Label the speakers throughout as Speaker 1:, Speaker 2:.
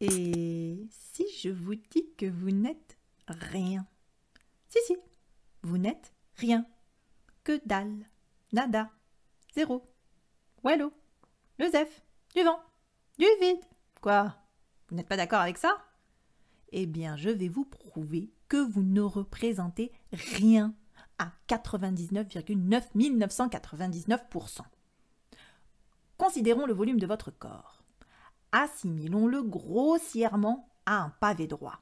Speaker 1: Et si je vous dis que vous n'êtes rien Si, si, vous n'êtes rien. Que dalle, nada, zéro, hello, le zef, du vent, du vide. Quoi Vous n'êtes pas d'accord avec ça Eh bien, je vais vous prouver que vous ne représentez rien à 99,999%. Considérons le volume de votre corps. Assimilons-le grossièrement à un pavé droit.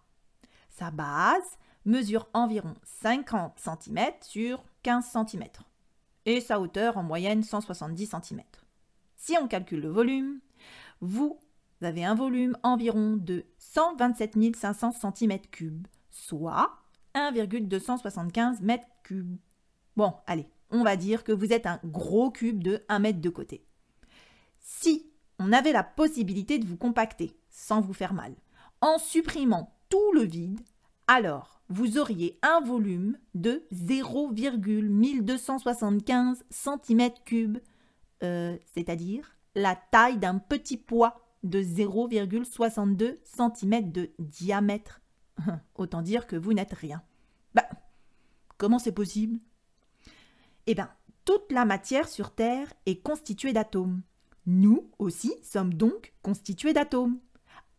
Speaker 1: Sa base mesure environ 50 cm sur 15 cm et sa hauteur en moyenne 170 cm. Si on calcule le volume, vous avez un volume environ de 127 500 cm3, soit 1,275 m3. Bon, allez, on va dire que vous êtes un gros cube de 1 mètre de côté si on avait la possibilité de vous compacter sans vous faire mal, en supprimant tout le vide, alors vous auriez un volume de 0,1275 cm3, euh, c'est-à-dire la taille d'un petit poids de 0,62 cm de diamètre. Autant dire que vous n'êtes rien. Ben, comment c'est possible Eh bien, toute la matière sur Terre est constituée d'atomes. Nous aussi sommes donc constitués d'atomes.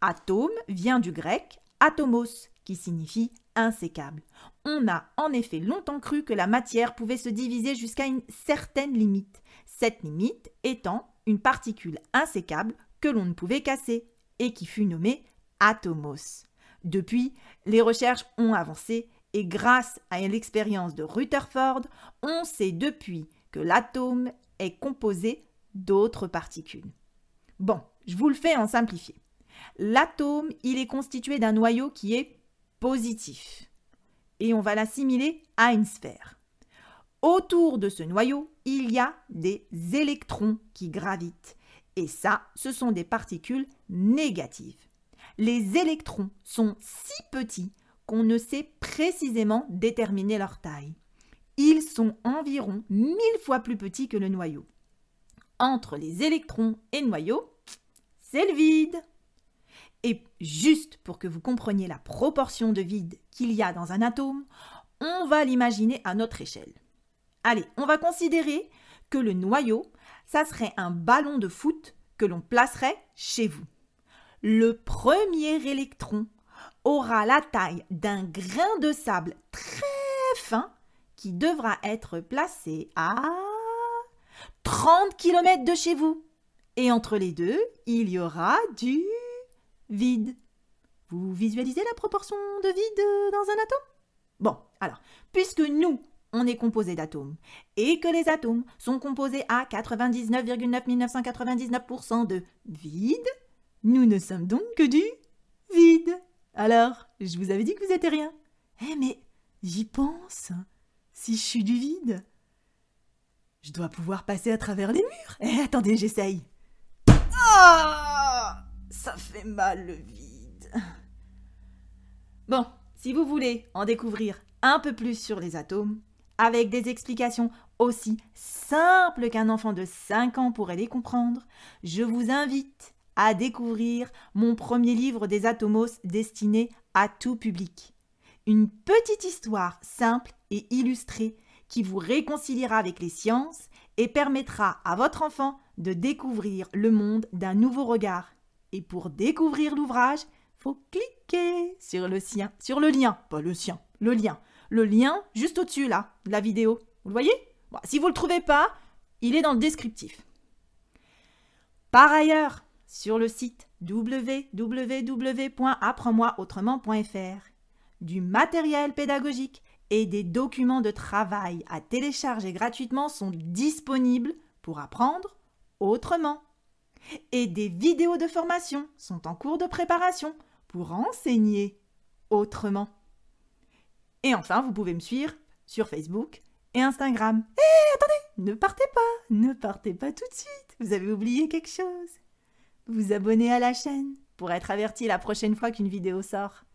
Speaker 1: Atome vient du grec atomos, qui signifie insécable. On a en effet longtemps cru que la matière pouvait se diviser jusqu'à une certaine limite, cette limite étant une particule insécable que l'on ne pouvait casser, et qui fut nommée atomos. Depuis, les recherches ont avancé et grâce à l'expérience de Rutherford, on sait depuis que l'atome est composé d'autres particules. Bon, je vous le fais en simplifié. L'atome, il est constitué d'un noyau qui est positif. Et on va l'assimiler à une sphère. Autour de ce noyau, il y a des électrons qui gravitent. Et ça, ce sont des particules négatives. Les électrons sont si petits qu'on ne sait précisément déterminer leur taille. Ils sont environ mille fois plus petits que le noyau entre les électrons et noyaux, noyau, c'est le vide. Et juste pour que vous compreniez la proportion de vide qu'il y a dans un atome, on va l'imaginer à notre échelle. Allez, on va considérer que le noyau, ça serait un ballon de foot que l'on placerait chez vous. Le premier électron aura la taille d'un grain de sable très fin qui devra être placé à 30 km de chez vous. Et entre les deux, il y aura du vide. Vous visualisez la proportion de vide dans un atome Bon, alors, puisque nous, on est composé d'atomes, et que les atomes sont composés à 99,9999% de vide, nous ne sommes donc que du vide. Alors, je vous avais dit que vous étiez rien. Eh mais, j'y pense. Si je suis du vide, je dois pouvoir passer à travers les murs. Eh, attendez, j'essaye. Ah Ça fait mal le vide. Bon, si vous voulez en découvrir un peu plus sur les atomes, avec des explications aussi simples qu'un enfant de 5 ans pourrait les comprendre, je vous invite à découvrir mon premier livre des atomos destiné à tout public. Une petite histoire simple et illustrée qui vous réconciliera avec les sciences et permettra à votre enfant de découvrir le monde d'un nouveau regard. Et pour découvrir l'ouvrage, faut cliquer sur le sur le lien, pas le sien, le lien, le lien juste au-dessus là de la vidéo. Vous le voyez Si vous le trouvez pas, il est dans le descriptif. Par ailleurs, sur le site wwwapprends du matériel pédagogique et des documents de travail à télécharger gratuitement sont disponibles pour apprendre autrement. Et des vidéos de formation sont en cours de préparation pour enseigner autrement. Et enfin, vous pouvez me suivre sur Facebook et Instagram. Hé, eh, attendez, ne partez pas, ne partez pas tout de suite, vous avez oublié quelque chose. Vous abonnez à la chaîne pour être averti la prochaine fois qu'une vidéo sort.